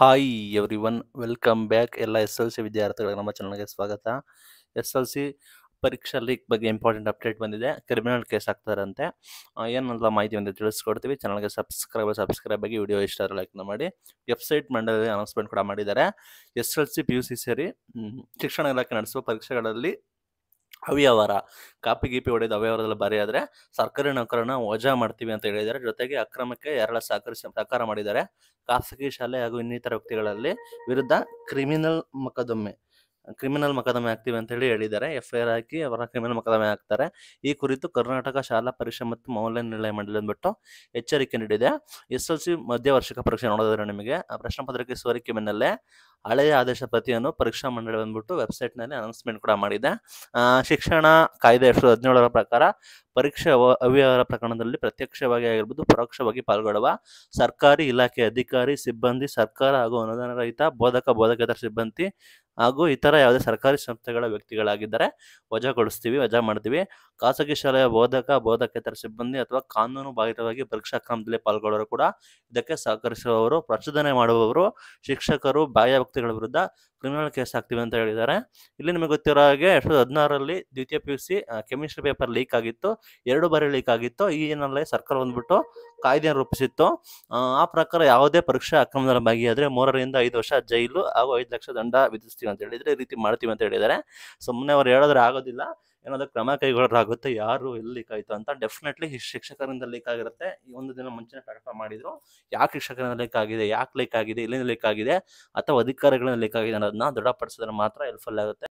hi everyone welcome back ಎಲ್ಲ S L C ವಿದ್ಯಾರ್ಥಿಗಳಿಗೆ ನಮ್ಮ ಚಾನಲ್ಗೆ ಸ್ವಾಗತ ಎಸ್ ಎಲ್ ಸಿ ಪರೀಕ್ಷಾ ಲೀಕ್ ಬಗ್ಗೆ ಇಂಪಾರ್ಟೆಂಟ್ ಅಪ್ಡೇಟ್ ಬಂದಿದೆ ಕ್ರಿಮಿನಲ್ ಕೇಸ್ ಆಗ್ತಾರಂತೆ ಏನೆಲ್ಲ ಮಾಹಿತಿ ಒಂದು ತಿಳಿಸ್ಕೊಡ್ತೀವಿ ಚಾನಲ್ಗೆ ಸಬ್ಸ್ಕ್ರೈಬ್ ಸಬ್ಸ್ಕ್ರೈಬ್ ಆಗಿ ವಿಡಿಯೋ ಇಷ್ಟ ಲೈಕ್ನ ಮಾಡಿ ವೆಬ್ಸೈಟ್ ಮಂಡಳಿ ಅನೌನ್ಸ್ಮೆಂಟ್ ಕೂಡ ಮಾಡಿದ್ದಾರೆ S L C P U C ಸೇರಿ ಶಿಕ್ಷಣ ಇಲಾಖೆ ನಡೆಸುವ ಪರೀಕ್ಷೆಗಳಲ್ಲಿ ಅವ್ಯವಹಾರ ಕಾಪಿ ಗೀಪಿ ಹೊಡೆದು ಅವ್ಯವಹಾರದಲ್ಲಿ ಆದರೆ ಸರ್ಕಾರಿ ನೌಕರನ ವಜಾ ಮಾಡ್ತೀವಿ ಅಂತ ಹೇಳಿದ್ದಾರೆ ಜೊತೆಗೆ ಅಕ್ರಮಕ್ಕೆ ಎರಡ ಸಹಕರಿಸ ಸಹಕಾರ ಮಾಡಿದ್ದಾರೆ ಖಾಸಗಿ ಶಾಲೆ ಹಾಗೂ ಇನ್ನಿತರ ವ್ಯಕ್ತಿಗಳಲ್ಲಿ ವಿರುದ್ಧ ಕ್ರಿಮಿನಲ್ ಮೊಕದ್ದಮೆ ಕ್ರಿಮಿನಲ್ ಮೊಕದ್ದಮೆ ಆಗ್ತೀವಿ ಅಂತ ಹೇಳಿ ಹೇಳಿದ್ದಾರೆ ಎಫ್ ಐ ಆರ್ ಹಾಕಿ ಅವರ ಕ್ರಿಮಿನಲ್ ಮೊಕದ್ದಮೆ ಆಗ್ತಾರೆ ಈ ಕುರಿತು ಕರ್ನಾಟಕ ಶಾಲಾ ಪರೀಕ್ಷೆ ಮತ್ತು ಮೌಲ್ಯ ನಿರ್ಣಯ ಮಂಡಳಿ ಅಂದ್ಬಿಟ್ಟು ಎಚ್ಚರಿಕೆ ನೀಡಿದೆ ಎಸ್ ಎಲ್ ಸಿ ಮಧ್ಯವರ್ಷಿಕ ಪರೀಕ್ಷೆ ನೋಡೋದ್ರೆ ನಿಮಗೆ ಆ ಪ್ರಶ್ನೆ ಪತ್ರಿಕೆ ಸೋರಿಕೆ ಮೇಲೆ ಹಳೆಯ ಆದೇಶ ಪ್ರತಿಯನ್ನು ಪರೀಕ್ಷಾ ಮಂಡಳಿ ಬಂದ್ಬಿಟ್ಟು ವೆಬ್ಸೈಟ್ನಲ್ಲಿ ಅನೌನ್ಸ್ಮೆಂಟ್ ಕೂಡ ಮಾಡಿದೆ ಶಿಕ್ಷಣ ಕಾಯ್ದೆ ಎರಡು ಸಾವಿರದ ಹದಿನೇಳರ ಪ್ರಕಾರ ಪರೀಕ್ಷೆ ಅವ್ಯವಹಾರ ಪ್ರಕರಣದಲ್ಲಿ ಪ್ರತ್ಯಕ್ಷವಾಗಿ ಆಗಿರ್ಬೋದು ಪರೋಕ್ಷವಾಗಿ ಪಾಲ್ಗೊಳ್ಳುವ ಸರ್ಕಾರಿ ಇಲಾಖೆ ಅಧಿಕಾರಿ ಸಿಬ್ಬಂದಿ ಸರ್ಕಾರ ಹಾಗೂ ಅನುದಾನ ರಹಿತ ಬೋಧಕ ಬೋಧಕೇತರ ಸಿಬ್ಬಂದಿ ಹಾಗೂ ಇತರ ಯಾವುದೇ ಸರ್ಕಾರಿ ಸಂಸ್ಥೆಗಳ ವ್ಯಕ್ತಿಗಳಾಗಿದ್ದರೆ ವಜಾಗೊಳಿಸ್ತೀವಿ ವಜಾ ಮಾಡ್ತೀವಿ ಖಾಸಗಿ ಶಾಲೆಯ ಬೋಧಕ ಬೋಧಕೇತರ ಸಿಬ್ಬಂದಿ ಅಥವಾ ಕಾನೂನು ಬಾಹಿರವಾಗಿ ಪರೀಕ್ಷಾ ಕ್ರಮದಲ್ಲಿ ಪಾಲ್ಗೊಳ್ಳೋರು ಕೂಡ ಇದಕ್ಕೆ ಸಹಕರಿಸುವವರು ಪ್ರಚೋದನೆ ಮಾಡುವವರು ಶಿಕ್ಷಕರು ಬಾಹ್ಯ ವ್ಯಕ್ತಿಗಳ ವಿರುದ್ಧ ಕ್ರಿಮಿನಲ್ ಕೇಸ್ ಹಾಕ್ತೀವಿ ಅಂತ ಹೇಳಿದ್ದಾರೆ ಇಲ್ಲಿ ನಿಮಗೆ ಗೊತ್ತಿರೋ ಹಾಗೆ ಎರಡ್ ಸಾವಿರದ ಹದಿನಾರರಲ್ಲಿ ದ್ವಿತೀಯ P U C chemistry paper leak ಆಗಿತ್ತು ಎರಡು ಬಾರಿ ಲೀಕ್ ಆಗಿತ್ತು ಈ ಏನಲ್ಲ ಸರ್ಕಾರ ಬಂದ್ಬಿಟ್ಟು ಕಾಯ್ದೆಯನ್ನು ರೂಪಿಸಿತ್ತು ಆ ಪ್ರಕಾರ ಯಾವುದೇ ಪರೀಕ್ಷಾ ಅಕ್ರಮದಲ್ಲಿ ಭಾಗಿಯಾದರೆ ಮೂರರಿಂದ ಐದು ವರ್ಷ ಜೈಲು ಹಾಗೂ ಐದು ಲಕ್ಷ ದಂಡ ವಿಧಿಸ್ತೀವಿ ಅಂತ ಹೇಳಿದರೆ ಈ ರೀತಿ ಮಾಡ್ತೀವಿ ಅಂತ ಹೇಳಿದ್ದಾರೆ ಸುಮ್ಮನೆ ಅವ್ರು ಹೇಳೋದ್ರೆ ಆಗೋದಿಲ್ಲ ಏನಾದ್ರೂ ಕ್ರಮ ಕೈಗೊಳ್ಳಲಾಗುತ್ತೆ ಯಾರು ಎಲ್ಲಿ ಲೀಕ್ ಆಯಿತು ಅಂತ ಡೆಫಿನೆಟ್ಲಿ ಶಿಕ್ಷಕರಿಂದ ಲೀಕ್ ಆಗಿರುತ್ತೆ ಈ ಒಂದು ದಿನ ಮುಂಚೆ ಪ್ರಕಟ ಮಾಡಿದ್ರು ಯಾಕೆ ಶಿಕ್ಷಕರಿಂದ ಲೀಕ್ ಆಗಿದೆ ಯಾಕೆ ಲೀಕ್ ಆಗಿದೆ ಇಲ್ಲಿಂದ ಲೀಕ್ ಆಗಿದೆ ಅಥವಾ ಅಧಿಕಾರಿಗಳಿಂದ ಲೀಕ್ ಆಗಿದೆ ಅನ್ನೋದನ್ನ ದೃಢಪಡಿಸಿದ್ರೆ ಮಾತ್ರ ಹೆಲ್ಪ್ಫುಲ್ ಆಗುತ್ತೆ